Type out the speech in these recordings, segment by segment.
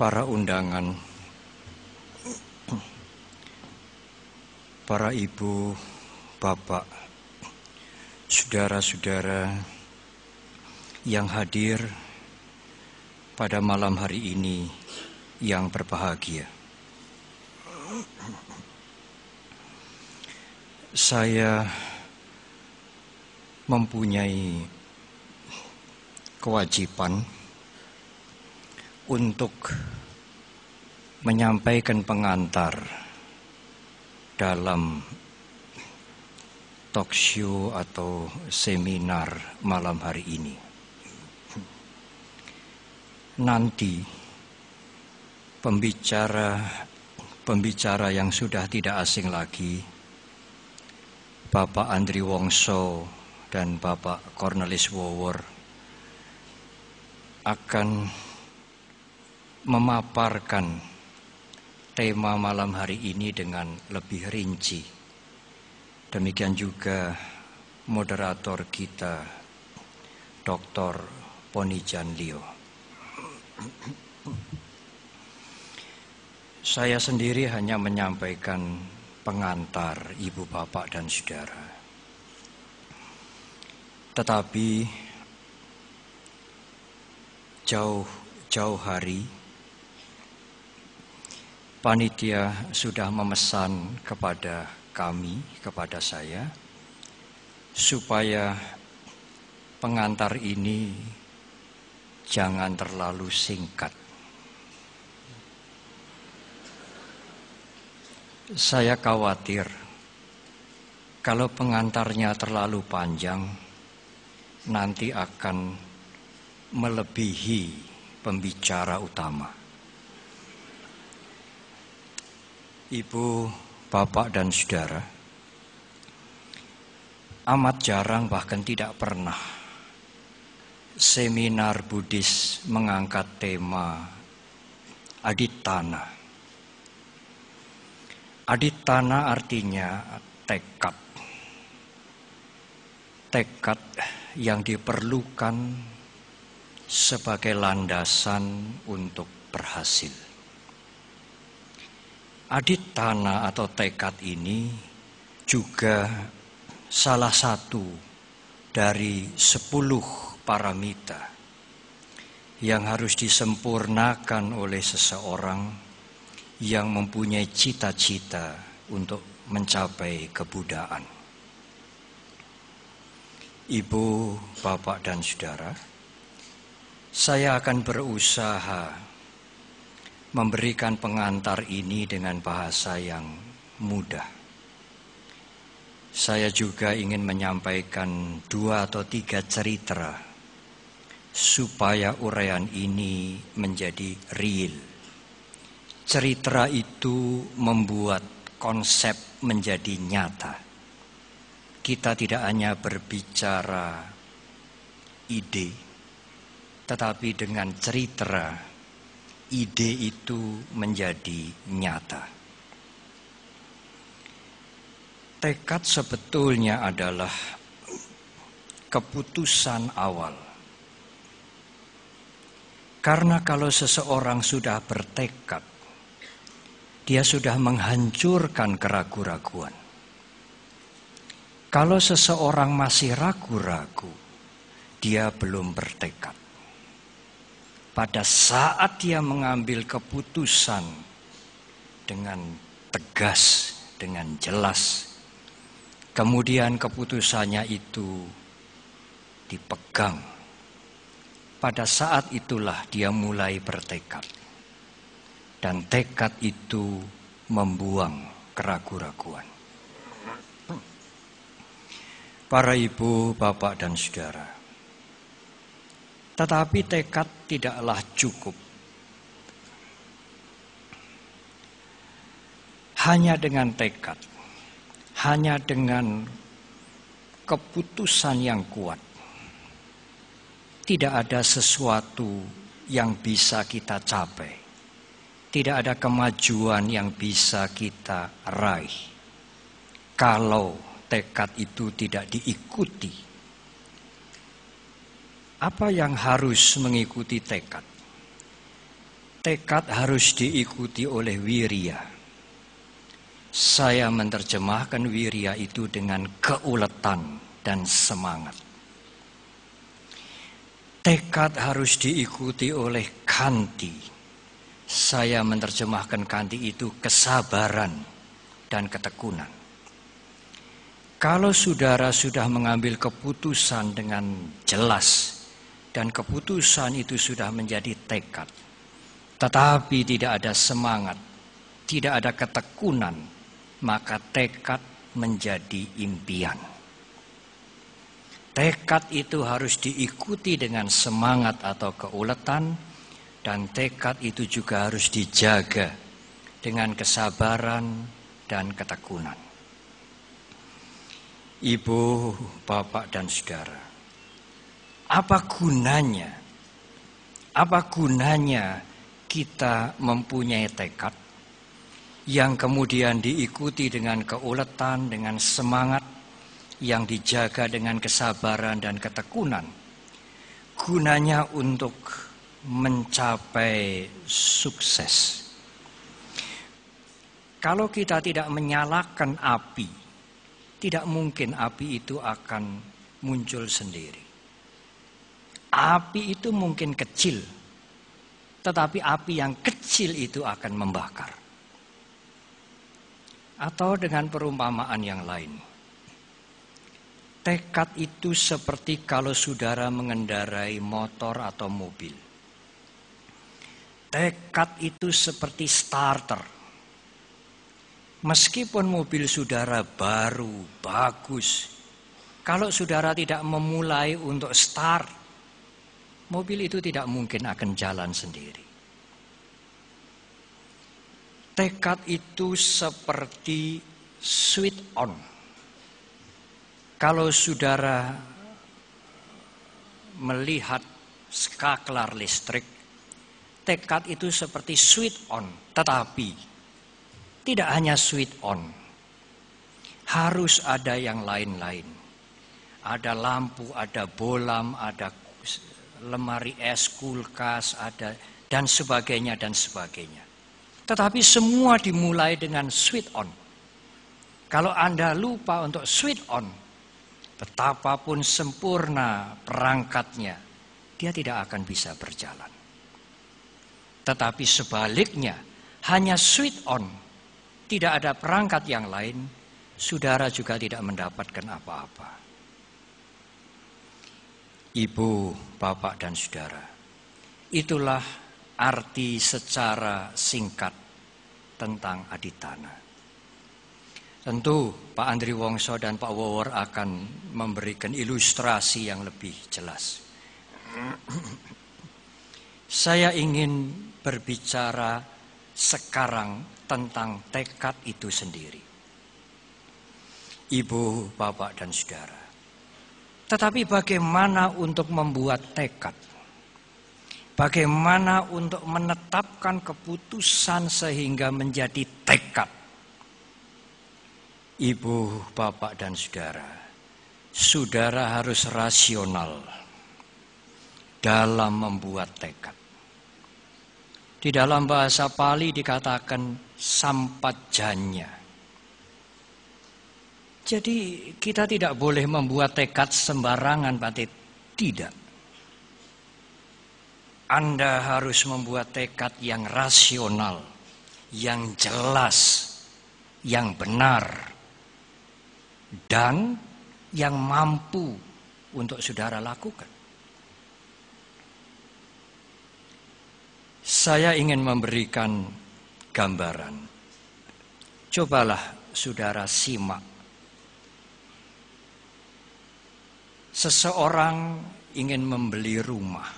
para undangan, para ibu, bapak, saudara-saudara yang hadir pada malam hari ini yang berbahagia. Saya mempunyai kewajiban untuk menyampaikan pengantar dalam talk show atau seminar malam hari ini. Nanti pembicara pembicara yang sudah tidak asing lagi Bapak Andri Wongso dan Bapak Cornelis Wower akan memaparkan tema malam hari ini dengan lebih rinci. Demikian juga moderator kita, Dr. Ponijan Saya sendiri hanya menyampaikan pengantar ibu bapak dan saudara. Tetapi jauh-jauh hari panitia sudah memesan kepada kami, kepada saya, supaya pengantar ini jangan terlalu singkat. Saya khawatir kalau pengantarnya terlalu panjang, nanti akan melebihi pembicara utama. Ibu, Bapak, dan Saudara, amat jarang bahkan tidak pernah seminar Buddhis mengangkat tema aditana. Aditana artinya tekad. Tekad yang diperlukan sebagai landasan untuk berhasil. Aditana atau tekad ini juga salah satu dari sepuluh paramita yang harus disempurnakan oleh seseorang yang mempunyai cita-cita untuk mencapai kebudaan. Ibu, bapak, dan saudara, saya akan berusaha memberikan pengantar ini dengan bahasa yang mudah. Saya juga ingin menyampaikan dua atau tiga cerita supaya uraian ini menjadi real. Cerita itu membuat konsep menjadi nyata. Kita tidak hanya berbicara ide, tetapi dengan cerita ide itu menjadi nyata. Tekad sebetulnya adalah keputusan awal. Karena kalau seseorang sudah bertekad, dia sudah menghancurkan keraguan-raguan. Kalau seseorang masih ragu-ragu, dia belum bertekad pada saat dia mengambil keputusan dengan tegas, dengan jelas. Kemudian keputusannya itu dipegang. Pada saat itulah dia mulai bertekad. Dan tekad itu membuang keraguan-raguan. Para ibu, bapak, dan saudara. Tetapi tekad tidaklah cukup. Hanya dengan tekad, hanya dengan keputusan yang kuat, tidak ada sesuatu yang bisa kita capai. Tidak ada kemajuan yang bisa kita raih. Kalau tekad itu tidak diikuti apa yang harus mengikuti tekad? Tekad harus diikuti oleh wiria. Saya menerjemahkan wiria itu dengan keuletan dan semangat. Tekad harus diikuti oleh kanti. Saya menerjemahkan kanti itu kesabaran dan ketekunan. Kalau saudara sudah mengambil keputusan dengan jelas, dan keputusan itu sudah menjadi tekad. Tetapi tidak ada semangat, tidak ada ketekunan, maka tekad menjadi impian. Tekad itu harus diikuti dengan semangat atau keuletan dan tekad itu juga harus dijaga dengan kesabaran dan ketekunan. Ibu, bapak dan saudara, apa gunanya? Apa gunanya kita mempunyai tekad yang kemudian diikuti dengan keuletan, dengan semangat yang dijaga dengan kesabaran dan ketekunan gunanya untuk mencapai sukses. Kalau kita tidak menyalakan api, tidak mungkin api itu akan muncul sendiri. Api itu mungkin kecil, tetapi api yang kecil itu akan membakar. Atau dengan perumpamaan yang lain. Tekad itu seperti kalau saudara mengendarai motor atau mobil. Tekad itu seperti starter. Meskipun mobil saudara baru, bagus, kalau saudara tidak memulai untuk start, mobil itu tidak mungkin akan jalan sendiri. Tekad itu seperti sweet on. Kalau saudara melihat skaklar listrik, tekad itu seperti sweet on, tetapi tidak hanya sweet on. Harus ada yang lain-lain. Ada lampu, ada bolam, ada lemari es, kulkas, ada dan sebagainya dan sebagainya. Tetapi semua dimulai dengan sweet on. Kalau Anda lupa untuk sweet on, betapapun sempurna perangkatnya, dia tidak akan bisa berjalan. Tetapi sebaliknya, hanya sweet on, tidak ada perangkat yang lain, saudara juga tidak mendapatkan apa-apa ibu, bapak, dan saudara. Itulah arti secara singkat tentang aditana. Tentu Pak Andri Wongso dan Pak Wawor akan memberikan ilustrasi yang lebih jelas. Saya ingin berbicara sekarang tentang tekad itu sendiri. Ibu, bapak, dan saudara tetapi bagaimana untuk membuat tekad? Bagaimana untuk menetapkan keputusan sehingga menjadi tekad? Ibu, bapak, dan saudara, saudara harus rasional dalam membuat tekad. Di dalam bahasa Pali dikatakan sampajanya. Jadi kita tidak boleh membuat tekad sembarangan, Pak Tit. Tidak. Anda harus membuat tekad yang rasional, yang jelas, yang benar, dan yang mampu untuk saudara lakukan. Saya ingin memberikan gambaran. Cobalah saudara simak Seseorang ingin membeli rumah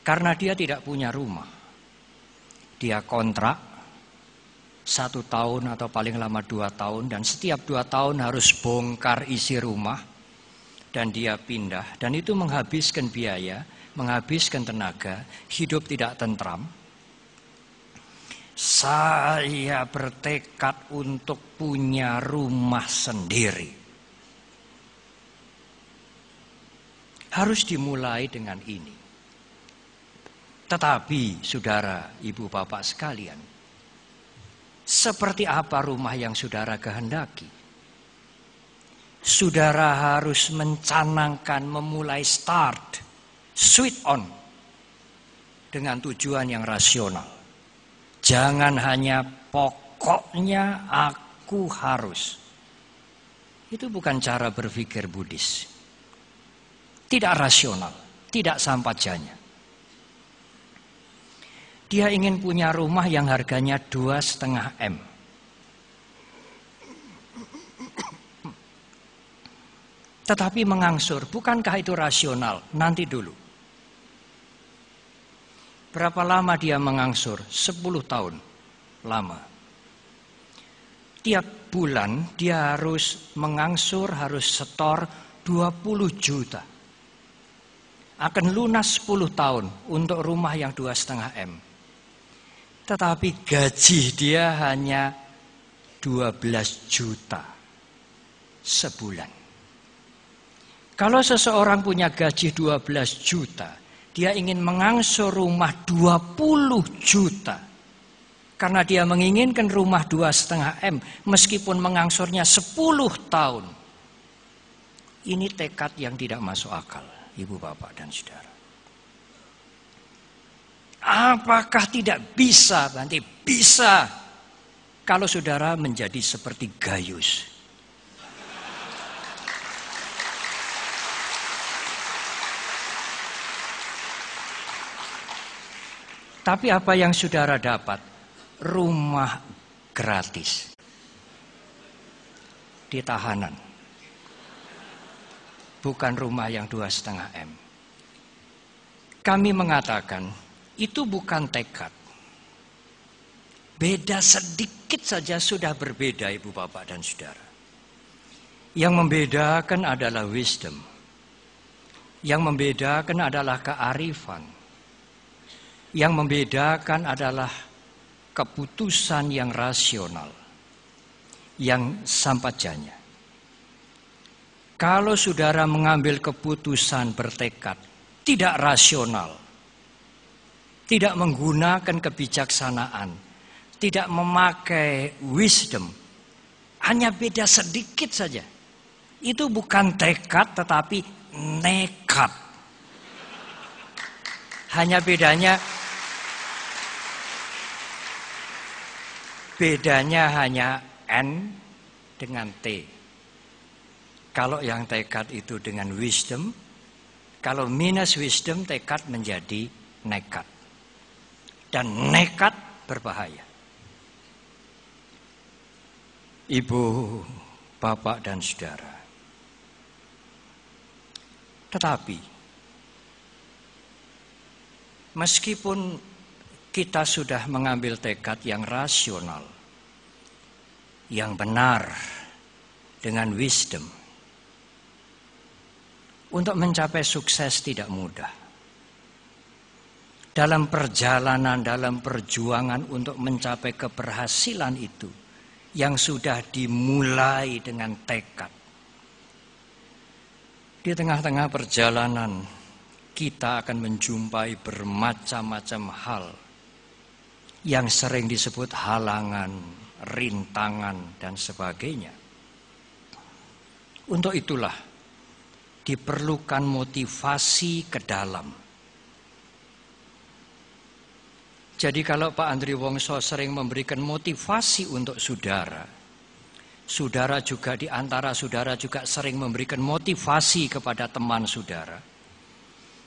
karena dia tidak punya rumah. Dia kontrak satu tahun atau paling lama dua tahun dan setiap dua tahun harus bongkar isi rumah dan dia pindah dan itu menghabiskan biaya, menghabiskan tenaga, hidup tidak tentram. Saya bertekad untuk punya rumah sendiri. harus dimulai dengan ini. Tetapi saudara, ibu bapak sekalian, seperti apa rumah yang saudara kehendaki? Saudara harus mencanangkan memulai start, sweet on, dengan tujuan yang rasional. Jangan hanya pokoknya aku harus. Itu bukan cara berpikir Buddhis. Tidak rasional, tidak sampajanya. Dia ingin punya rumah yang harganya dua setengah M. Tetapi mengangsur, bukankah itu rasional? Nanti dulu. Berapa lama dia mengangsur? Sepuluh tahun lama. Tiap bulan dia harus mengangsur, harus setor 20 juta akan lunas 10 tahun untuk rumah yang dua setengah M. Tetapi gaji dia hanya 12 juta sebulan. Kalau seseorang punya gaji 12 juta, dia ingin mengangsur rumah 20 juta. Karena dia menginginkan rumah dua setengah M meskipun mengangsurnya 10 tahun. Ini tekad yang tidak masuk akal ibu bapak dan saudara. Apakah tidak bisa, nanti bisa kalau saudara menjadi seperti Gayus. Tapi apa yang saudara dapat? Rumah gratis. Di tahanan bukan rumah yang dua setengah M. Kami mengatakan itu bukan tekad. Beda sedikit saja sudah berbeda ibu bapak dan saudara. Yang membedakan adalah wisdom. Yang membedakan adalah kearifan. Yang membedakan adalah keputusan yang rasional. Yang sampajanya. Kalau saudara mengambil keputusan bertekad tidak rasional, tidak menggunakan kebijaksanaan, tidak memakai wisdom, hanya beda sedikit saja. Itu bukan tekad tetapi nekat. Hanya bedanya bedanya hanya N dengan T. Kalau yang tekad itu dengan wisdom, kalau minus wisdom tekad menjadi nekat. Dan nekat berbahaya. Ibu, bapak dan saudara. Tetapi meskipun kita sudah mengambil tekad yang rasional, yang benar dengan wisdom, untuk mencapai sukses tidak mudah. Dalam perjalanan, dalam perjuangan untuk mencapai keberhasilan itu yang sudah dimulai dengan tekad. Di tengah-tengah perjalanan, kita akan menjumpai bermacam-macam hal yang sering disebut halangan, rintangan, dan sebagainya. Untuk itulah diperlukan motivasi ke dalam. Jadi kalau Pak Andri Wongso sering memberikan motivasi untuk saudara, saudara juga di antara saudara juga sering memberikan motivasi kepada teman saudara,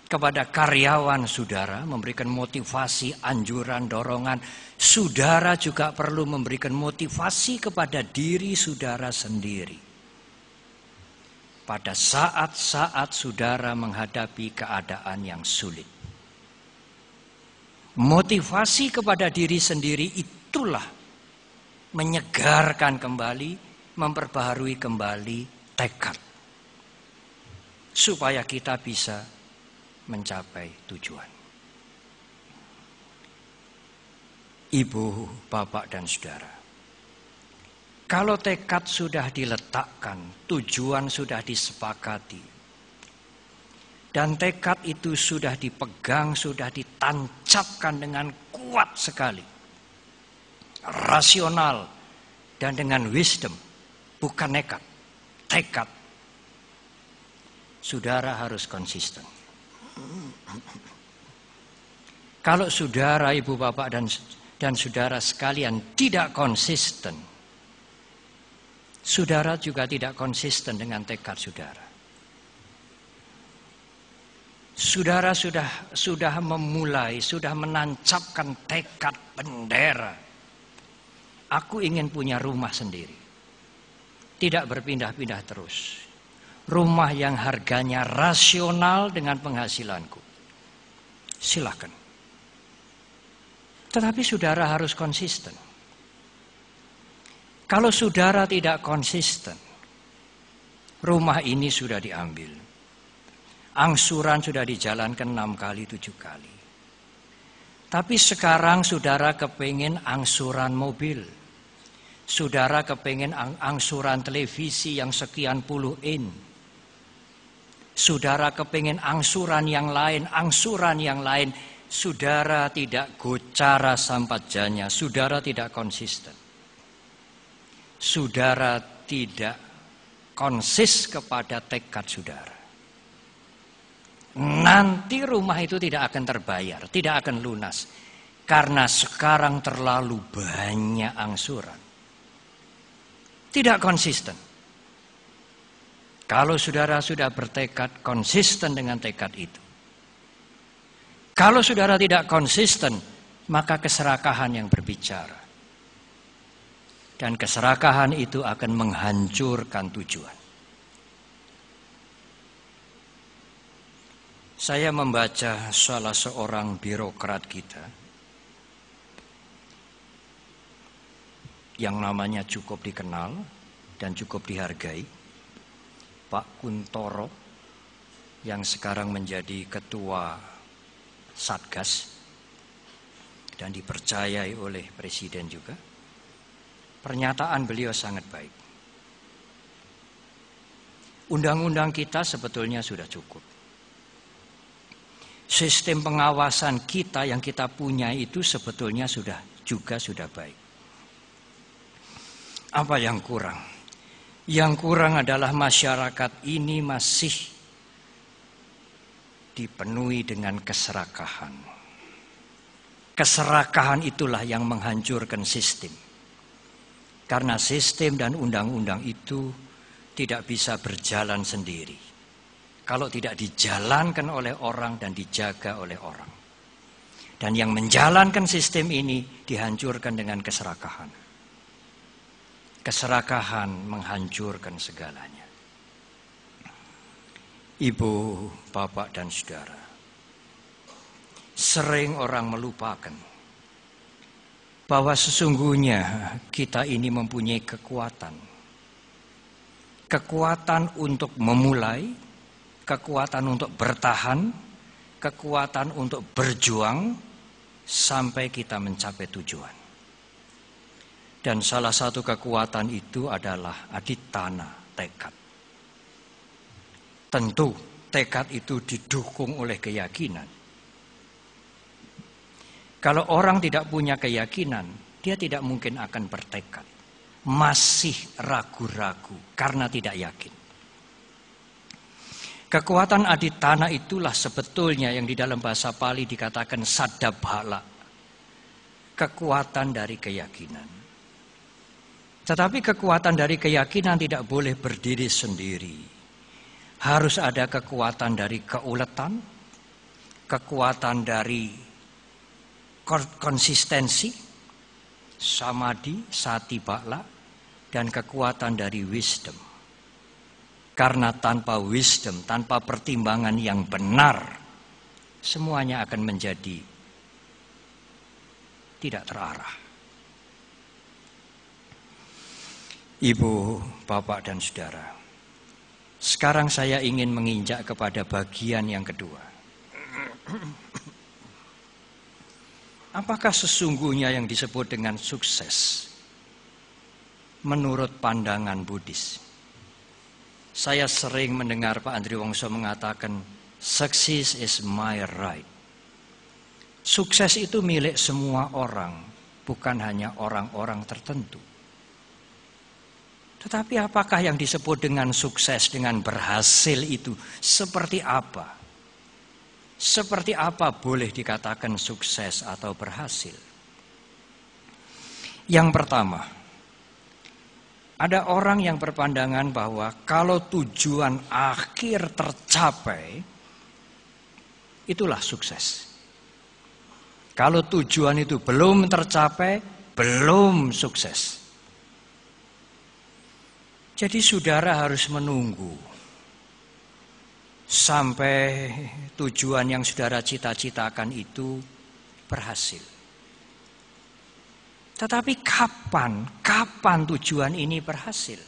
kepada karyawan saudara, memberikan motivasi, anjuran, dorongan. Saudara juga perlu memberikan motivasi kepada diri saudara sendiri pada saat-saat saudara menghadapi keadaan yang sulit. Motivasi kepada diri sendiri itulah menyegarkan kembali, memperbaharui kembali tekad. Supaya kita bisa mencapai tujuan. Ibu, bapak, dan saudara. Kalau tekad sudah diletakkan, tujuan sudah disepakati, dan tekad itu sudah dipegang, sudah ditancapkan dengan kuat sekali, rasional, dan dengan wisdom, bukan nekat, tekad. Saudara harus konsisten. Kalau saudara, ibu, bapak, dan dan saudara sekalian tidak konsisten Saudara juga tidak konsisten dengan tekad saudara. Saudara sudah sudah memulai, sudah menancapkan tekad bendera. Aku ingin punya rumah sendiri. Tidak berpindah-pindah terus. Rumah yang harganya rasional dengan penghasilanku. Silakan. Tetapi saudara harus konsisten. Kalau saudara tidak konsisten, rumah ini sudah diambil. Angsuran sudah dijalankan enam kali, tujuh kali. Tapi sekarang saudara kepingin angsuran mobil. Saudara kepingin angsuran televisi yang sekian puluh in. Saudara kepingin angsuran yang lain, angsuran yang lain. Saudara tidak gocara sampajanya, saudara tidak konsisten saudara tidak konsis kepada tekad saudara, nanti rumah itu tidak akan terbayar, tidak akan lunas. Karena sekarang terlalu banyak angsuran. Tidak konsisten. Kalau saudara sudah bertekad konsisten dengan tekad itu. Kalau saudara tidak konsisten, maka keserakahan yang berbicara. Dan keserakahan itu akan menghancurkan tujuan. Saya membaca salah seorang birokrat kita yang namanya cukup dikenal dan cukup dihargai, Pak Kuntoro yang sekarang menjadi ketua Satgas dan dipercayai oleh presiden juga. Pernyataan beliau sangat baik. Undang-undang kita sebetulnya sudah cukup. Sistem pengawasan kita yang kita punya itu sebetulnya sudah juga sudah baik. Apa yang kurang? Yang kurang adalah masyarakat ini masih dipenuhi dengan keserakahan. Keserakahan itulah yang menghancurkan sistem. Karena sistem dan undang-undang itu tidak bisa berjalan sendiri. Kalau tidak dijalankan oleh orang dan dijaga oleh orang. Dan yang menjalankan sistem ini dihancurkan dengan keserakahan. Keserakahan menghancurkan segalanya. Ibu, bapak, dan saudara. Sering orang melupakan bahwa sesungguhnya kita ini mempunyai kekuatan. Kekuatan untuk memulai, kekuatan untuk bertahan, kekuatan untuk berjuang sampai kita mencapai tujuan. Dan salah satu kekuatan itu adalah aditana, tekad. Tentu tekad itu didukung oleh keyakinan kalau orang tidak punya keyakinan, dia tidak mungkin akan bertekad. Masih ragu-ragu karena tidak yakin. Kekuatan aditana itulah sebetulnya yang di dalam bahasa Pali dikatakan sadabhala. Kekuatan dari keyakinan. Tetapi kekuatan dari keyakinan tidak boleh berdiri sendiri. Harus ada kekuatan dari keuletan, kekuatan dari konsistensi, samadhi, sati bakla, dan kekuatan dari wisdom. Karena tanpa wisdom, tanpa pertimbangan yang benar, semuanya akan menjadi tidak terarah. Ibu, bapak, dan saudara, sekarang saya ingin menginjak kepada bagian yang kedua. Apakah sesungguhnya yang disebut dengan sukses menurut pandangan Buddhis? Saya sering mendengar Pak Andri Wongso mengatakan, success is my right. Sukses itu milik semua orang, bukan hanya orang-orang tertentu. Tetapi apakah yang disebut dengan sukses, dengan berhasil itu seperti apa? seperti apa boleh dikatakan sukses atau berhasil? Yang pertama, ada orang yang berpandangan bahwa kalau tujuan akhir tercapai, itulah sukses. Kalau tujuan itu belum tercapai, belum sukses. Jadi saudara harus menunggu sampai tujuan yang saudara cita-citakan itu berhasil. Tetapi kapan, kapan tujuan ini berhasil?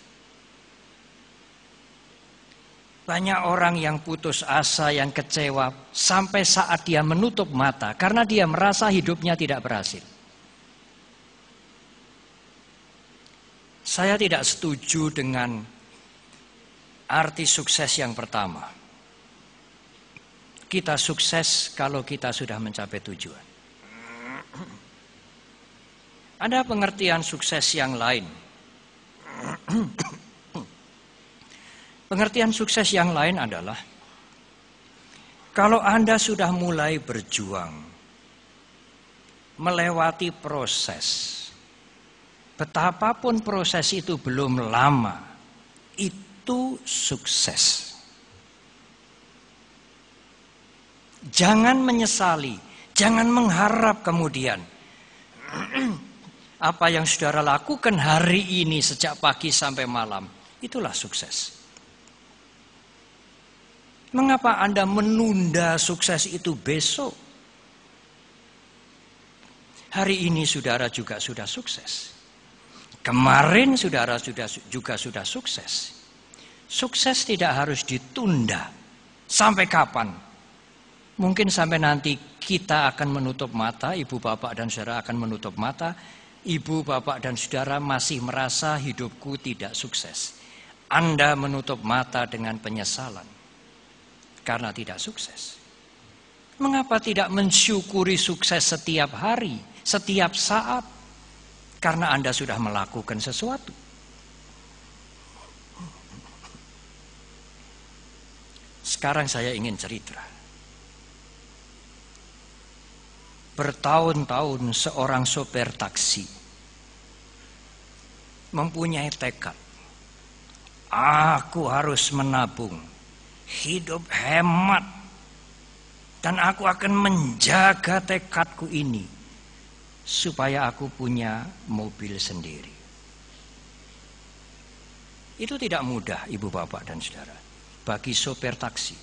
Banyak orang yang putus asa, yang kecewa, sampai saat dia menutup mata karena dia merasa hidupnya tidak berhasil. Saya tidak setuju dengan arti sukses yang pertama kita sukses kalau kita sudah mencapai tujuan. Ada pengertian sukses yang lain. pengertian sukses yang lain adalah kalau Anda sudah mulai berjuang, melewati proses, betapapun proses itu belum lama, itu sukses. Jangan menyesali, jangan mengharap kemudian. Apa yang saudara lakukan hari ini sejak pagi sampai malam, itulah sukses. Mengapa Anda menunda sukses itu besok? Hari ini saudara juga sudah sukses. Kemarin saudara sudah juga sudah sukses. Sukses tidak harus ditunda. Sampai kapan? Mungkin sampai nanti kita akan menutup mata, ibu bapak dan saudara akan menutup mata, ibu bapak dan saudara masih merasa hidupku tidak sukses. Anda menutup mata dengan penyesalan karena tidak sukses. Mengapa tidak mensyukuri sukses setiap hari, setiap saat? Karena Anda sudah melakukan sesuatu. Sekarang saya ingin cerita. bertahun-tahun seorang sopir taksi mempunyai tekad aku harus menabung hidup hemat dan aku akan menjaga tekadku ini supaya aku punya mobil sendiri itu tidak mudah ibu bapak dan saudara bagi sopir taksi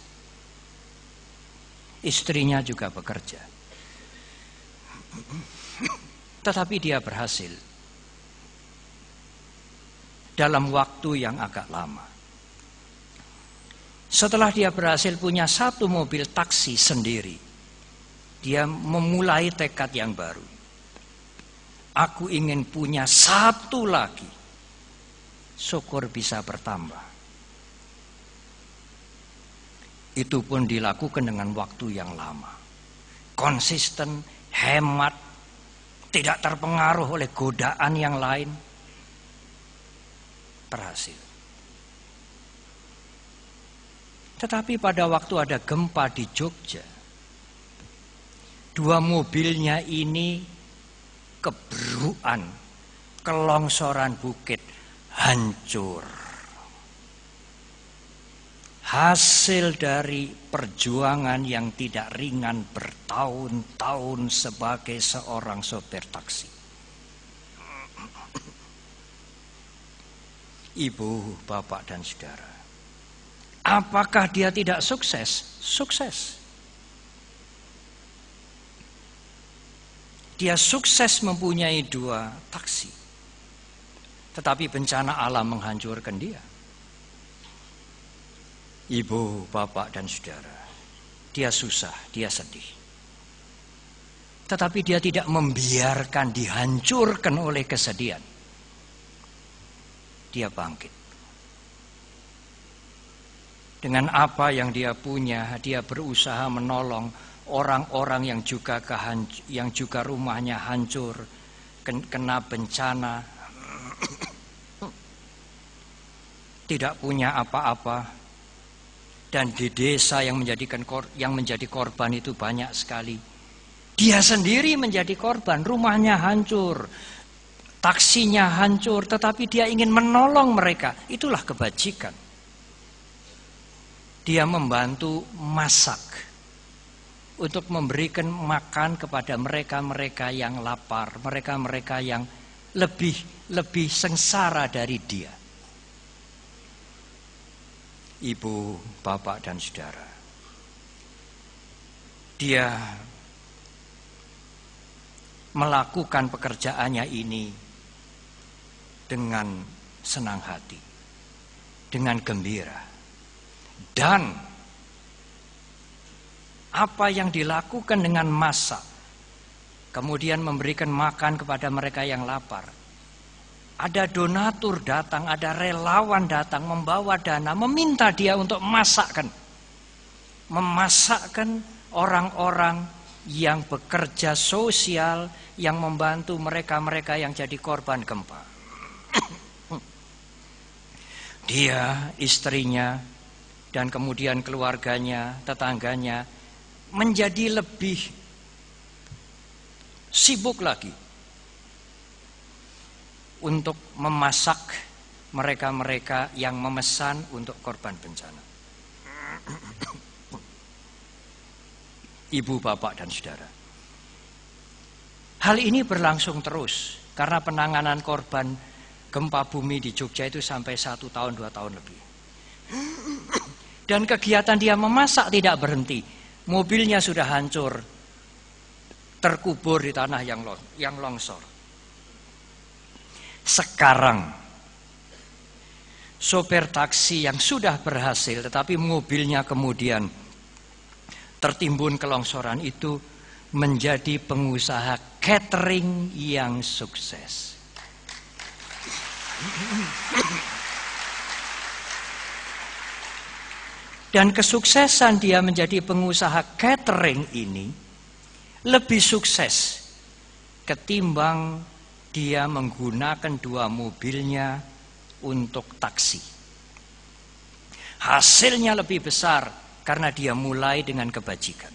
istrinya juga bekerja tetapi dia berhasil dalam waktu yang agak lama. Setelah dia berhasil punya satu mobil taksi sendiri, dia memulai tekad yang baru. Aku ingin punya satu lagi. Syukur bisa bertambah. Itu pun dilakukan dengan waktu yang lama. Konsisten hemat, tidak terpengaruh oleh godaan yang lain, berhasil. Tetapi pada waktu ada gempa di Jogja, dua mobilnya ini kebruan, kelongsoran bukit, hancur hasil dari perjuangan yang tidak ringan bertahun-tahun sebagai seorang sopir taksi. Ibu, bapak, dan saudara, apakah dia tidak sukses? Sukses. Dia sukses mempunyai dua taksi, tetapi bencana alam menghancurkan dia ibu, bapak, dan saudara. Dia susah, dia sedih. Tetapi dia tidak membiarkan dihancurkan oleh kesedihan. Dia bangkit. Dengan apa yang dia punya, dia berusaha menolong orang-orang yang juga yang juga rumahnya hancur, kena bencana, tidak punya apa-apa, dan di desa yang menjadikan kor, yang menjadi korban itu banyak sekali. Dia sendiri menjadi korban, rumahnya hancur, taksinya hancur, tetapi dia ingin menolong mereka. Itulah kebajikan. Dia membantu masak untuk memberikan makan kepada mereka-mereka yang lapar, mereka-mereka yang lebih lebih sengsara dari dia ibu, bapak, dan saudara. Dia melakukan pekerjaannya ini dengan senang hati, dengan gembira, dan apa yang dilakukan dengan masa, kemudian memberikan makan kepada mereka yang lapar, ada donatur datang, ada relawan datang membawa dana, meminta dia untuk masakkan. Memasakkan orang-orang yang bekerja sosial, yang membantu mereka-mereka yang jadi korban gempa. dia, istrinya, dan kemudian keluarganya, tetangganya menjadi lebih sibuk lagi untuk memasak mereka-mereka yang memesan untuk korban bencana. Ibu, bapak, dan saudara. Hal ini berlangsung terus karena penanganan korban gempa bumi di Jogja itu sampai satu tahun dua tahun lebih. Dan kegiatan dia memasak tidak berhenti. Mobilnya sudah hancur, terkubur di tanah yang longsor sekarang. Sopir taksi yang sudah berhasil tetapi mobilnya kemudian tertimbun kelongsoran itu menjadi pengusaha catering yang sukses. Dan kesuksesan dia menjadi pengusaha catering ini lebih sukses ketimbang dia menggunakan dua mobilnya untuk taksi. Hasilnya lebih besar karena dia mulai dengan kebajikan.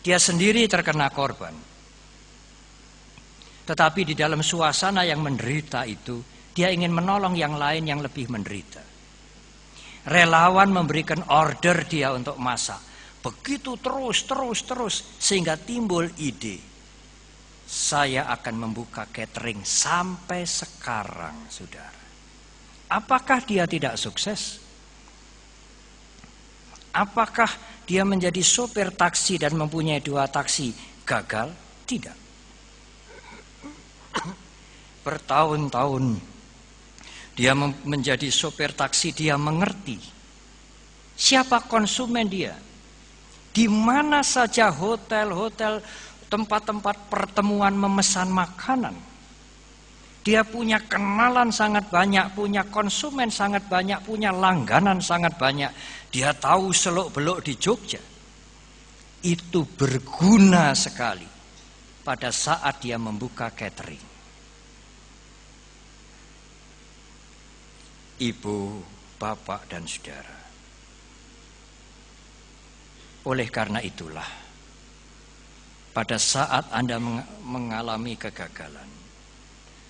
Dia sendiri terkena korban. Tetapi di dalam suasana yang menderita itu, dia ingin menolong yang lain yang lebih menderita. Relawan memberikan order dia untuk masa. Begitu terus, terus, terus, sehingga timbul ide saya akan membuka catering sampai sekarang, saudara. Apakah dia tidak sukses? Apakah dia menjadi sopir taksi dan mempunyai dua taksi gagal? Tidak. Bertahun-tahun dia menjadi sopir taksi, dia mengerti siapa konsumen dia. Di mana saja hotel-hotel tempat-tempat pertemuan memesan makanan. Dia punya kenalan sangat banyak, punya konsumen sangat banyak, punya langganan sangat banyak. Dia tahu seluk-beluk di Jogja. Itu berguna sekali pada saat dia membuka catering. Ibu, bapak, dan saudara. Oleh karena itulah, pada saat Anda mengalami kegagalan,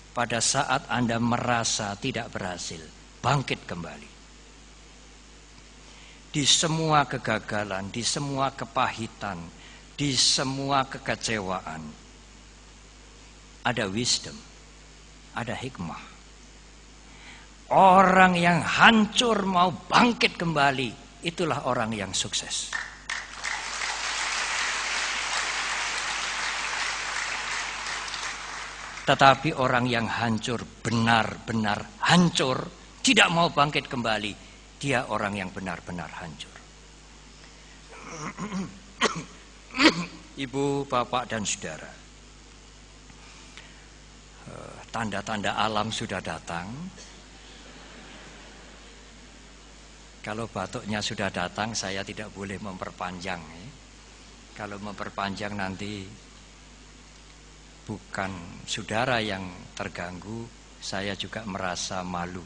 pada saat Anda merasa tidak berhasil, bangkit kembali. Di semua kegagalan, di semua kepahitan, di semua kekecewaan, ada wisdom, ada hikmah. Orang yang hancur mau bangkit kembali, itulah orang yang sukses. Tetapi orang yang hancur, benar-benar hancur, tidak mau bangkit kembali, dia orang yang benar-benar hancur. Ibu, bapak, dan saudara, eh, tanda-tanda alam sudah datang. Kalau batuknya sudah datang, saya tidak boleh memperpanjang. Eh. Kalau memperpanjang nanti bukan saudara yang terganggu, saya juga merasa malu.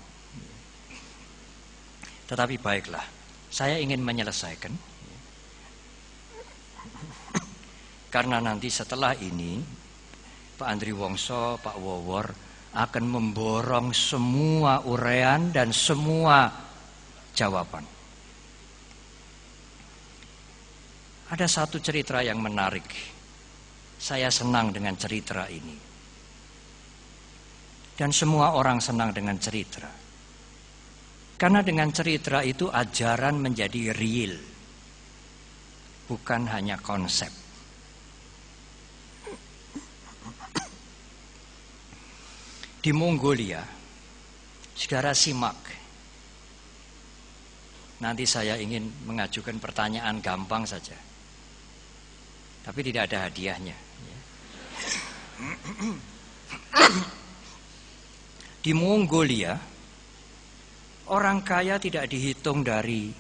Tetapi baiklah, saya ingin menyelesaikan. Karena nanti setelah ini, Pak Andri Wongso, Pak Wawor akan memborong semua urean dan semua jawaban. Ada satu cerita yang menarik saya senang dengan cerita ini. Dan semua orang senang dengan cerita. Karena dengan cerita itu ajaran menjadi real. Bukan hanya konsep. Di Mongolia, saudara simak Nanti saya ingin mengajukan pertanyaan gampang saja. Tapi tidak ada hadiahnya. Di Mongolia, orang kaya tidak dihitung dari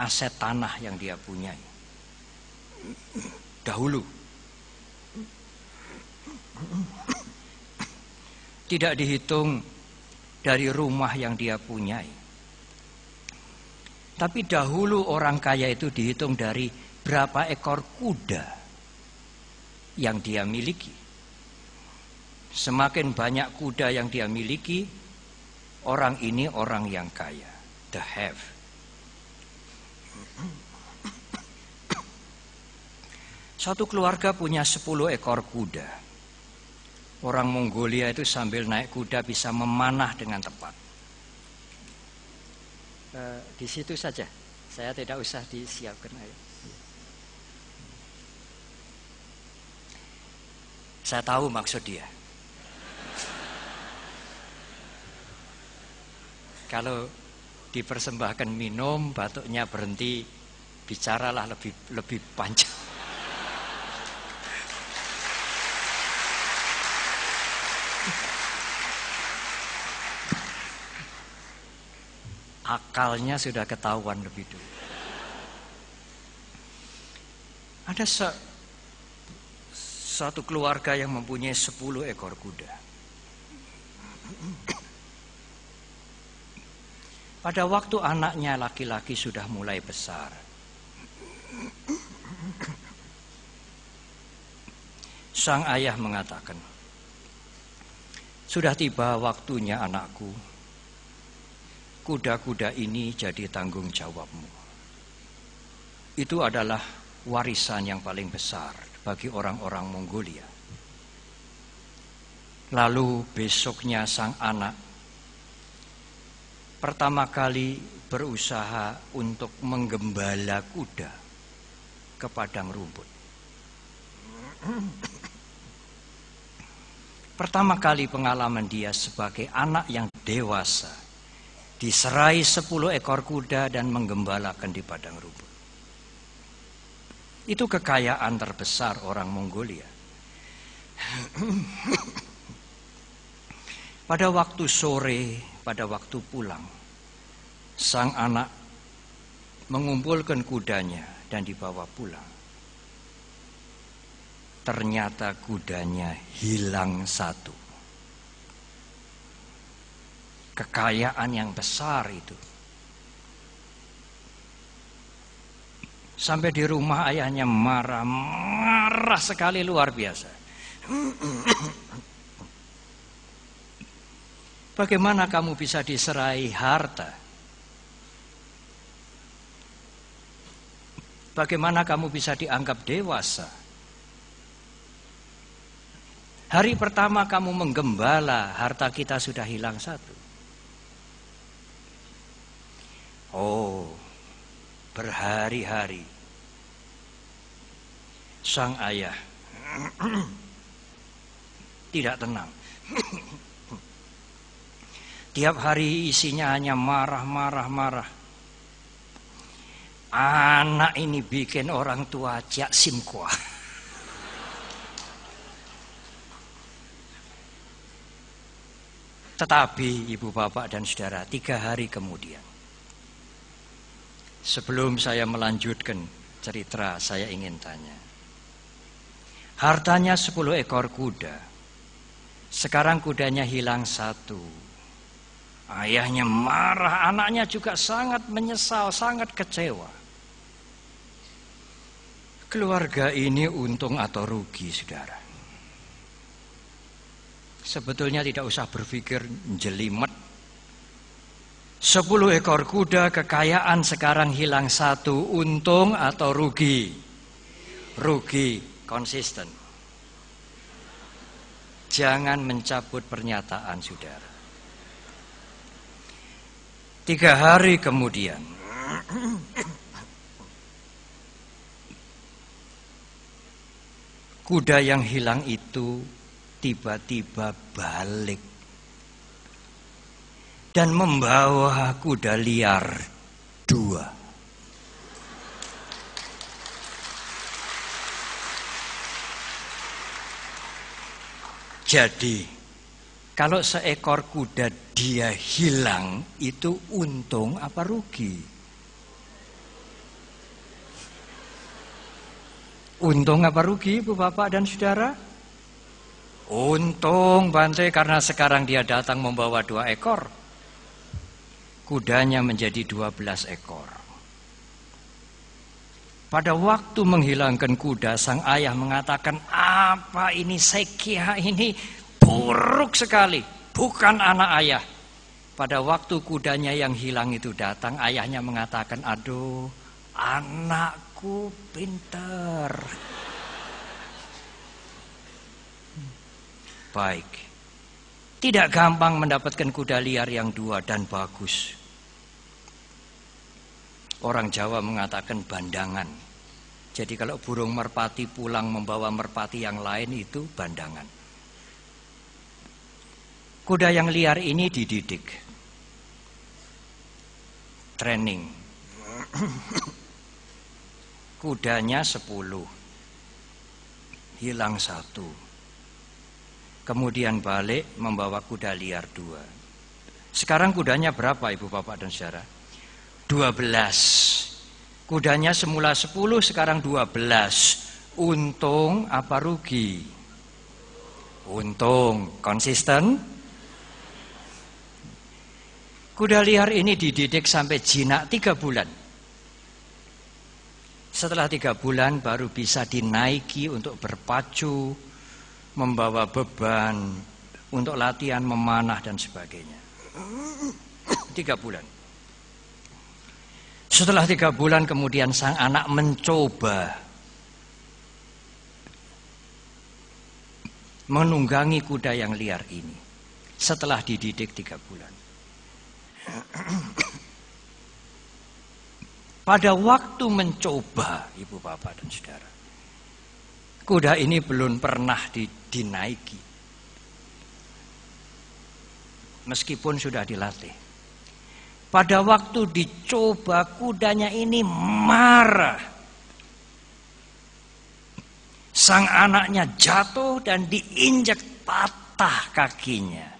aset tanah yang dia punyai. Dahulu. Tidak dihitung dari rumah yang dia punyai. Tapi dahulu orang kaya itu dihitung dari berapa ekor kuda yang dia miliki. Semakin banyak kuda yang dia miliki, orang ini orang yang kaya, the have. Satu keluarga punya 10 ekor kuda. Orang Mongolia itu sambil naik kuda bisa memanah dengan tepat. Uh, di situ saja, saya tidak usah disiapkan air. Saya tahu maksud dia. Kalau dipersembahkan minum, batuknya berhenti, bicaralah lebih lebih panjang. Akalnya sudah ketahuan lebih dulu. Ada se satu keluarga yang mempunyai sepuluh ekor kuda. Pada waktu anaknya laki-laki sudah mulai besar. Sang ayah mengatakan, "Sudah tiba waktunya, anakku. Kuda-kuda ini jadi tanggung jawabmu. Itu adalah warisan yang paling besar bagi orang-orang Mongolia." Lalu besoknya sang anak pertama kali berusaha untuk menggembala kuda ke padang rumput. Pertama kali pengalaman dia sebagai anak yang dewasa diserai sepuluh ekor kuda dan menggembalakan di padang rumput. Itu kekayaan terbesar orang Mongolia. Pada waktu sore, pada waktu pulang, sang anak mengumpulkan kudanya dan dibawa pulang. Ternyata kudanya hilang satu. Kekayaan yang besar itu. Sampai di rumah ayahnya marah, marah sekali luar biasa. Bagaimana kamu bisa diserai harta? Bagaimana kamu bisa dianggap dewasa? Hari pertama kamu menggembala, harta kita sudah hilang satu. Oh, berhari-hari sang ayah tidak tenang. Tiap hari isinya hanya marah, marah, marah. Anak ini bikin orang tua cak simkwa. Tetapi ibu bapak dan saudara tiga hari kemudian Sebelum saya melanjutkan cerita saya ingin tanya Hartanya 10 ekor kuda Sekarang kudanya hilang satu Ayahnya marah, anaknya juga sangat menyesal, sangat kecewa. Keluarga ini untung atau rugi, saudara? Sebetulnya tidak usah berpikir jelimet. Sepuluh ekor kuda kekayaan sekarang hilang satu, untung atau rugi? Rugi, konsisten. Jangan mencabut pernyataan saudara. Tiga hari kemudian Kuda yang hilang itu tiba-tiba balik Dan membawa kuda liar dua Jadi kalau seekor kuda dia hilang itu untung apa rugi? Untung apa rugi Ibu Bapak dan Saudara? Untung Bante karena sekarang dia datang membawa dua ekor. Kudanya menjadi dua belas ekor. Pada waktu menghilangkan kuda, sang ayah mengatakan, apa ini sekia ini? buruk sekali, bukan anak ayah. Pada waktu kudanya yang hilang itu datang, ayahnya mengatakan, "Aduh, anakku pinter." Baik. Tidak gampang mendapatkan kuda liar yang dua dan bagus. Orang Jawa mengatakan bandangan. Jadi kalau burung merpati pulang membawa merpati yang lain itu bandangan. Kuda yang liar ini dididik. Training. Kudanya 10 Hilang satu. Kemudian balik membawa kuda liar dua. Sekarang kudanya berapa ibu bapak dan saudara? 12 Kudanya semula 10 sekarang 12 Untung apa rugi? Untung konsisten Kuda liar ini dididik sampai jinak tiga bulan. Setelah tiga bulan baru bisa dinaiki untuk berpacu, membawa beban, untuk latihan memanah dan sebagainya. Tiga bulan. Setelah tiga bulan kemudian sang anak mencoba menunggangi kuda yang liar ini. Setelah dididik tiga bulan. Pada waktu mencoba, ibu bapak dan saudara, kuda ini belum pernah dinaiki. Meskipun sudah dilatih. Pada waktu dicoba kudanya ini marah. Sang anaknya jatuh dan diinjak patah kakinya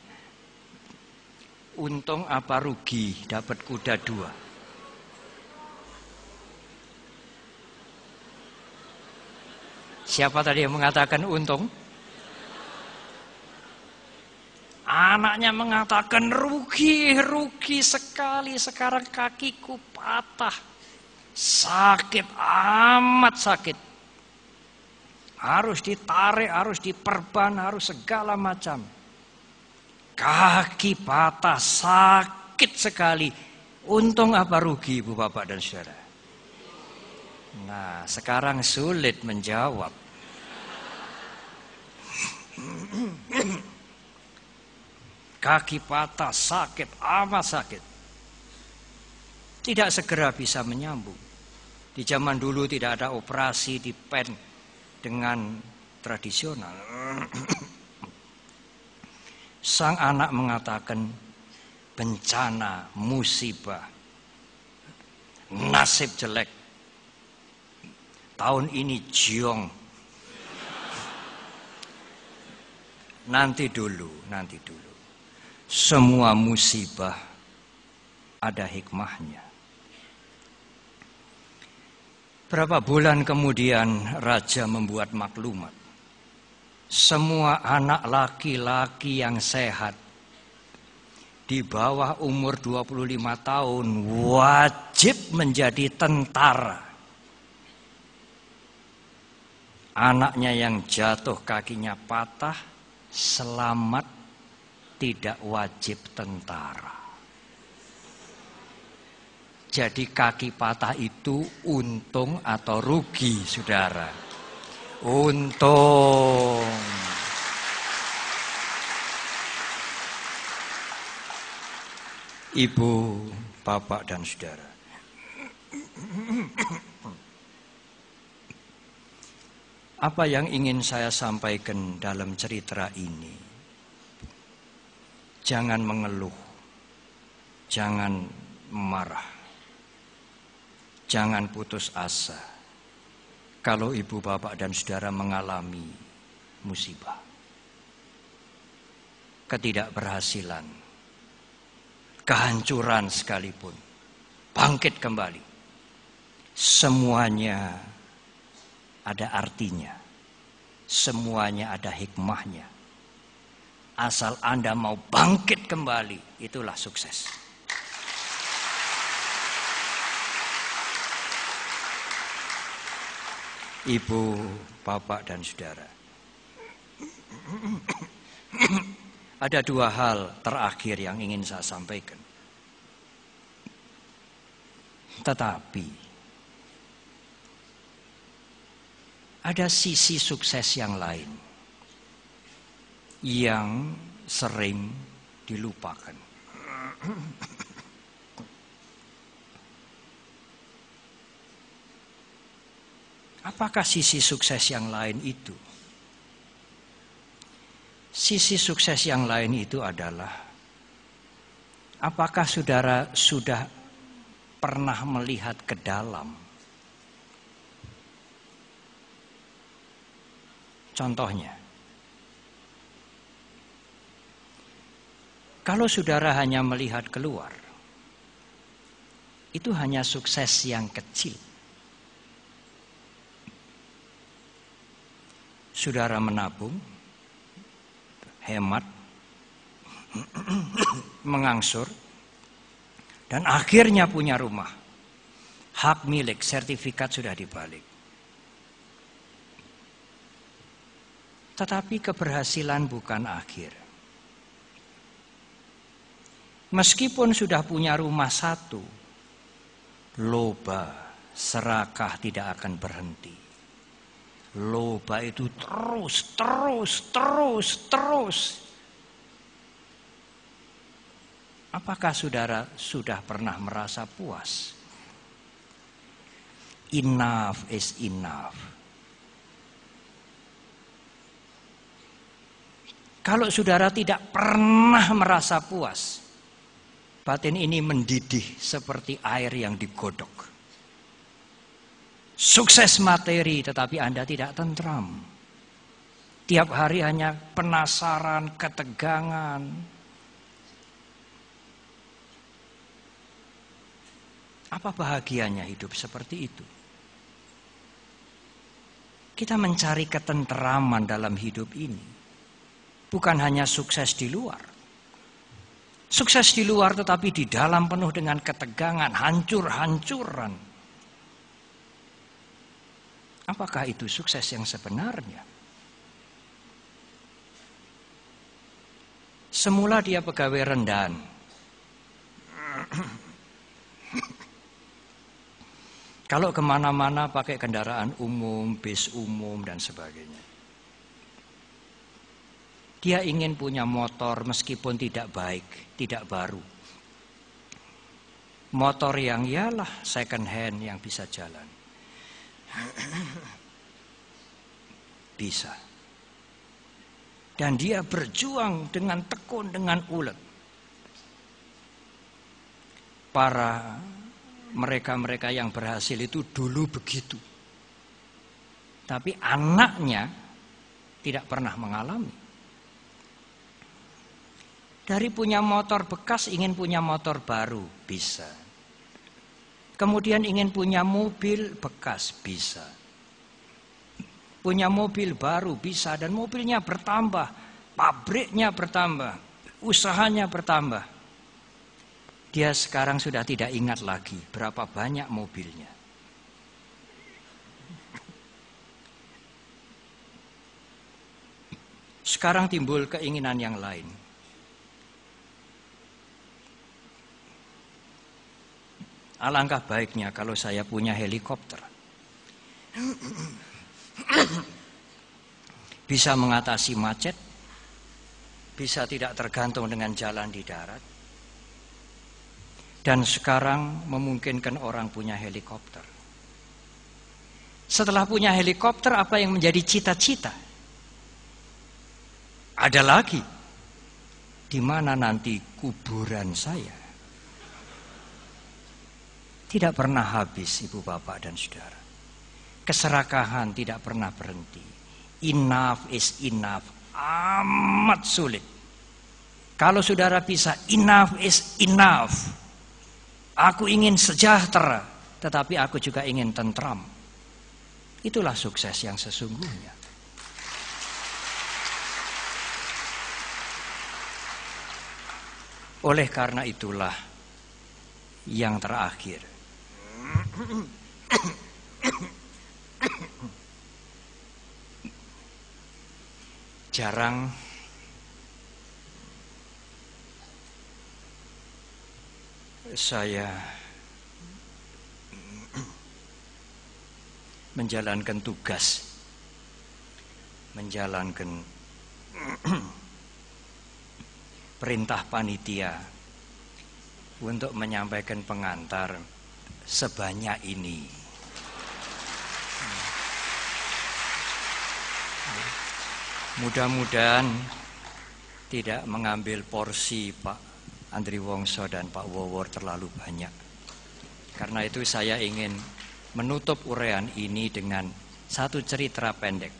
untung apa rugi dapat kuda dua? Siapa tadi yang mengatakan untung? Anaknya mengatakan rugi, rugi sekali. Sekarang kakiku patah. Sakit, amat sakit. Harus ditarik, harus diperban, harus segala macam. Kaki patah, sakit sekali. Untung apa rugi Ibu Bapak dan Saudara? Nah, sekarang sulit menjawab. Kaki patah, sakit, amat sakit. Tidak segera bisa menyambung. Di zaman dulu tidak ada operasi di pen dengan tradisional sang anak mengatakan bencana, musibah, nasib jelek. Tahun ini jiong. Nanti dulu, nanti dulu. Semua musibah ada hikmahnya. Berapa bulan kemudian raja membuat maklumat semua anak laki-laki yang sehat di bawah umur 25 tahun wajib menjadi tentara. Anaknya yang jatuh kakinya patah selamat tidak wajib tentara. Jadi kaki patah itu untung atau rugi, saudara untung. Ibu, bapak dan saudara. Apa yang ingin saya sampaikan dalam cerita ini? Jangan mengeluh. Jangan marah. Jangan putus asa kalau ibu bapak dan saudara mengalami musibah, ketidakberhasilan, kehancuran sekalipun, bangkit kembali, semuanya ada artinya, semuanya ada hikmahnya. Asal Anda mau bangkit kembali, itulah sukses. Ibu, Bapak dan Saudara. Ada dua hal terakhir yang ingin saya sampaikan. Tetapi ada sisi sukses yang lain yang sering dilupakan. Apakah sisi sukses yang lain itu? Sisi sukses yang lain itu adalah apakah saudara sudah pernah melihat ke dalam? Contohnya, kalau saudara hanya melihat keluar, itu hanya sukses yang kecil. saudara menabung, hemat, mengangsur, dan akhirnya punya rumah. Hak milik, sertifikat sudah dibalik. Tetapi keberhasilan bukan akhir. Meskipun sudah punya rumah satu, loba, serakah tidak akan berhenti. Loba itu terus, terus, terus, terus. Apakah saudara sudah pernah merasa puas? Enough is enough. Kalau saudara tidak pernah merasa puas, batin ini mendidih seperti air yang digodok sukses materi tetapi Anda tidak tentram. Tiap hari hanya penasaran, ketegangan. Apa bahagianya hidup seperti itu? Kita mencari ketenteraman dalam hidup ini. Bukan hanya sukses di luar. Sukses di luar tetapi di dalam penuh dengan ketegangan, hancur-hancuran. Apakah itu sukses yang sebenarnya? Semula dia pegawai rendahan. Kalau kemana-mana pakai kendaraan umum, bis umum, dan sebagainya. Dia ingin punya motor meskipun tidak baik, tidak baru. Motor yang ialah second hand yang bisa jalan. Bisa. Dan dia berjuang dengan tekun, dengan ulet. Para mereka-mereka yang berhasil itu dulu begitu. Tapi anaknya tidak pernah mengalami. Dari punya motor bekas ingin punya motor baru, bisa. Kemudian ingin punya mobil bekas bisa. Punya mobil baru bisa dan mobilnya bertambah, pabriknya bertambah, usahanya bertambah. Dia sekarang sudah tidak ingat lagi berapa banyak mobilnya. Sekarang timbul keinginan yang lain. Alangkah baiknya kalau saya punya helikopter. Bisa mengatasi macet, bisa tidak tergantung dengan jalan di darat. Dan sekarang memungkinkan orang punya helikopter. Setelah punya helikopter, apa yang menjadi cita-cita? Ada lagi, di mana nanti kuburan saya? tidak pernah habis ibu bapak dan saudara. Keserakahan tidak pernah berhenti. Enough is enough. Amat sulit. Kalau saudara bisa enough is enough. Aku ingin sejahtera, tetapi aku juga ingin tentram. Itulah sukses yang sesungguhnya. Oleh karena itulah yang terakhir jarang saya menjalankan tugas menjalankan perintah panitia untuk menyampaikan pengantar sebanyak ini. Mudah-mudahan tidak mengambil porsi Pak Andri Wongso dan Pak Wawor terlalu banyak. Karena itu saya ingin menutup urean ini dengan satu cerita pendek.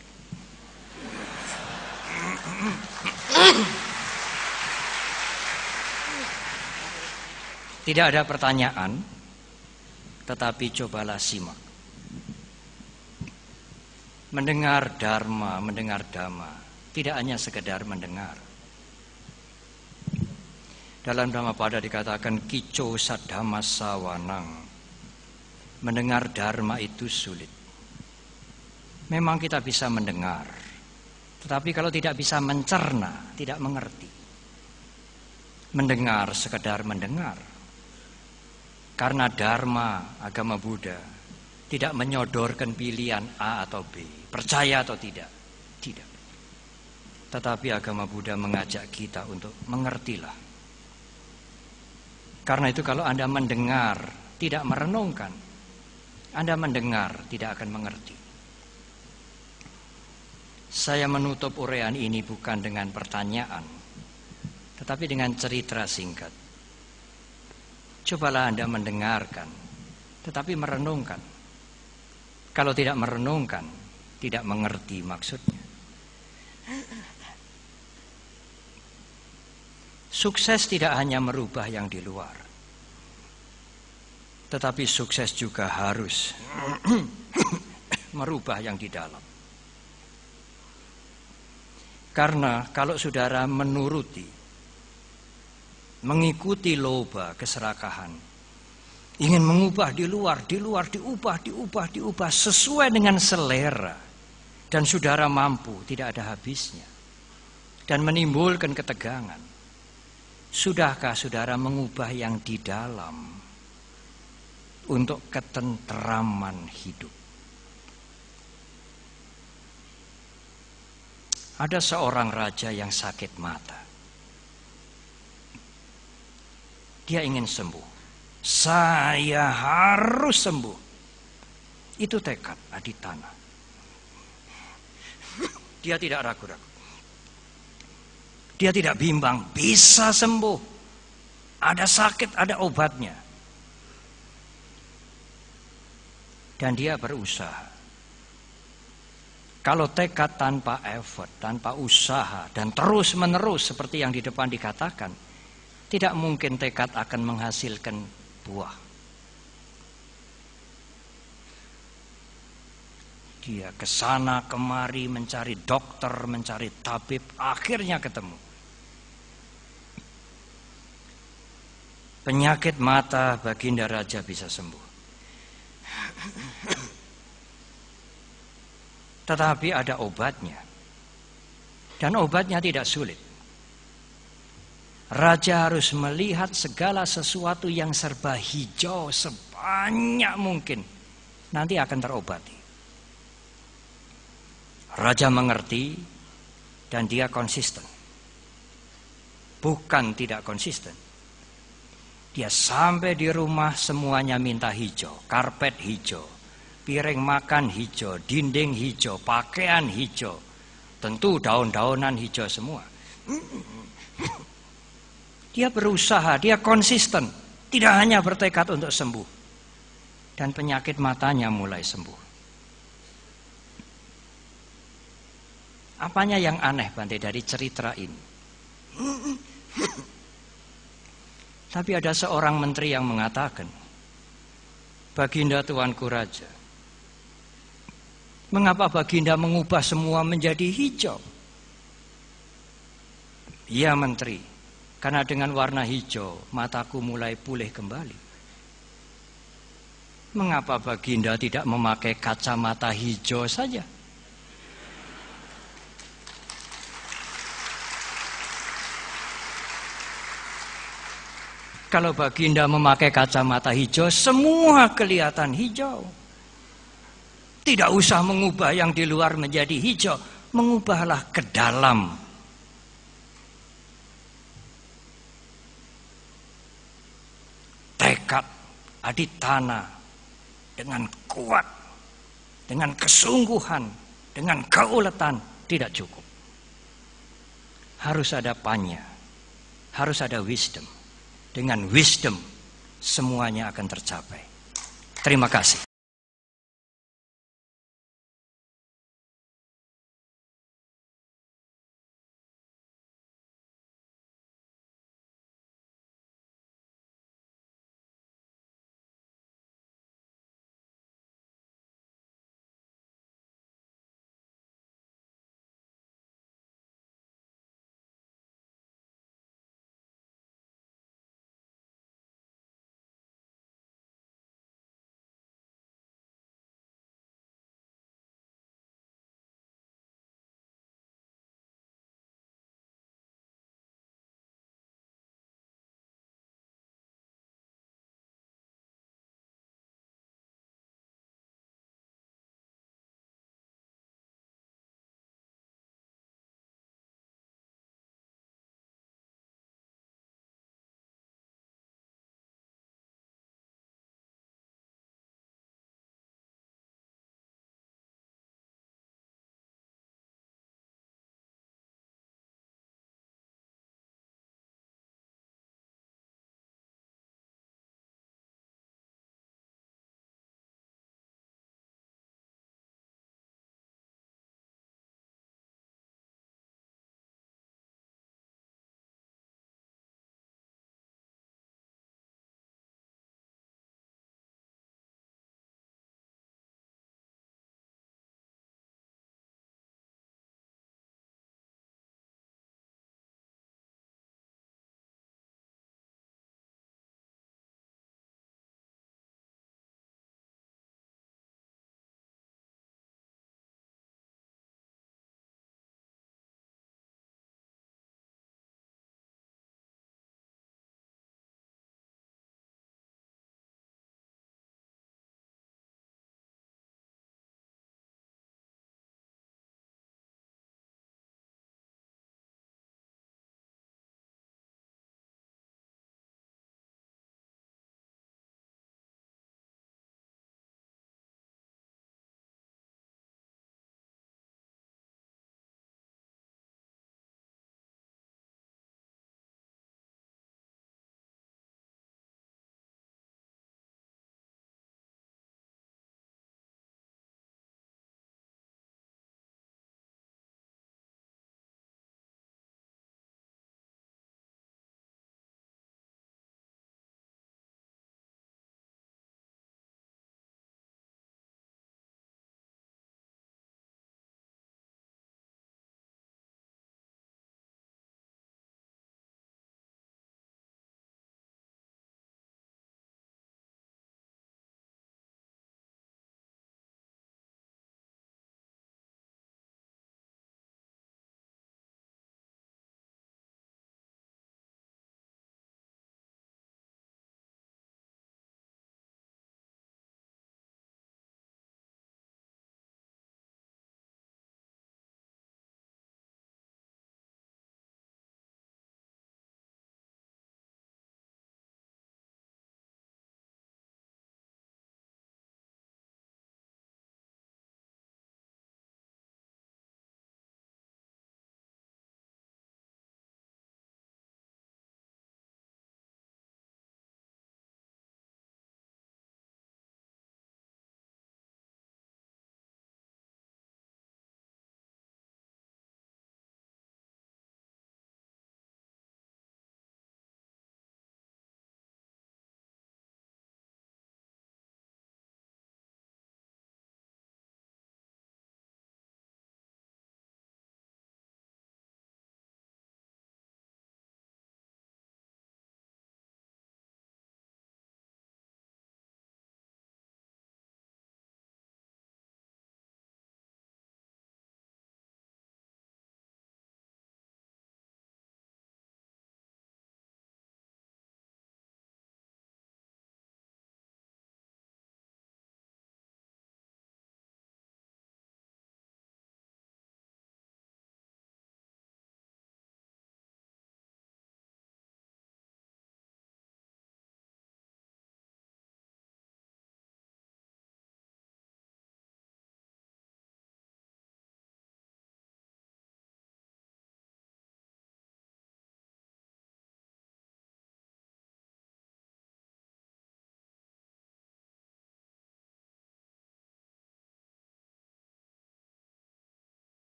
Tidak ada pertanyaan, tetapi cobalah simak Mendengar Dharma, mendengar Dhamma Tidak hanya sekedar mendengar Dalam Dhamma pada dikatakan Kico sadhama sawanang Mendengar Dharma itu sulit Memang kita bisa mendengar Tetapi kalau tidak bisa mencerna Tidak mengerti Mendengar sekedar mendengar karena Dharma, agama Buddha, tidak menyodorkan pilihan A atau B, percaya atau tidak. Tidak. Tetapi agama Buddha mengajak kita untuk mengertilah. Karena itu kalau Anda mendengar, tidak merenungkan, Anda mendengar tidak akan mengerti. Saya menutup urean ini bukan dengan pertanyaan, tetapi dengan cerita singkat. Cobalah Anda mendengarkan, tetapi merenungkan. Kalau tidak merenungkan, tidak mengerti maksudnya. Sukses tidak hanya merubah yang di luar, tetapi sukses juga harus merubah yang di dalam. Karena kalau saudara menuruti mengikuti loba keserakahan. Ingin mengubah di luar, di luar, diubah, diubah, diubah sesuai dengan selera. Dan saudara mampu, tidak ada habisnya. Dan menimbulkan ketegangan. Sudahkah saudara mengubah yang di dalam untuk ketentraman hidup? Ada seorang raja yang sakit mata. Dia ingin sembuh. Saya harus sembuh. Itu tekad Aditana. Dia tidak ragu-ragu. Dia tidak bimbang, bisa sembuh. Ada sakit, ada obatnya. Dan dia berusaha. Kalau tekad tanpa effort, tanpa usaha, dan terus-menerus seperti yang di depan dikatakan, tidak mungkin tekad akan menghasilkan buah. Dia kesana kemari mencari dokter, mencari tabib, akhirnya ketemu. Penyakit mata Baginda Raja bisa sembuh. Tetapi ada obatnya. Dan obatnya tidak sulit. Raja harus melihat segala sesuatu yang serba hijau sebanyak mungkin. Nanti akan terobati. Raja mengerti dan dia konsisten. Bukan tidak konsisten. Dia sampai di rumah semuanya minta hijau, karpet hijau, piring makan hijau, dinding hijau, pakaian hijau. Tentu daun-daunan hijau semua. Dia berusaha, dia konsisten. Tidak hanya bertekad untuk sembuh. Dan penyakit matanya mulai sembuh. Apanya yang aneh Bante dari cerita ini? Tapi ada seorang menteri yang mengatakan, Baginda Tuanku Raja, mengapa Baginda mengubah semua menjadi hijau? Ya menteri, karena dengan warna hijau mataku mulai pulih kembali. Mengapa Baginda tidak memakai kacamata hijau saja? Kalau Baginda memakai kacamata hijau, semua kelihatan hijau. Tidak usah mengubah yang di luar menjadi hijau, mengubahlah ke dalam tekad aditana dengan kuat, dengan kesungguhan, dengan keuletan tidak cukup. Harus ada panya, harus ada wisdom. Dengan wisdom semuanya akan tercapai. Terima kasih.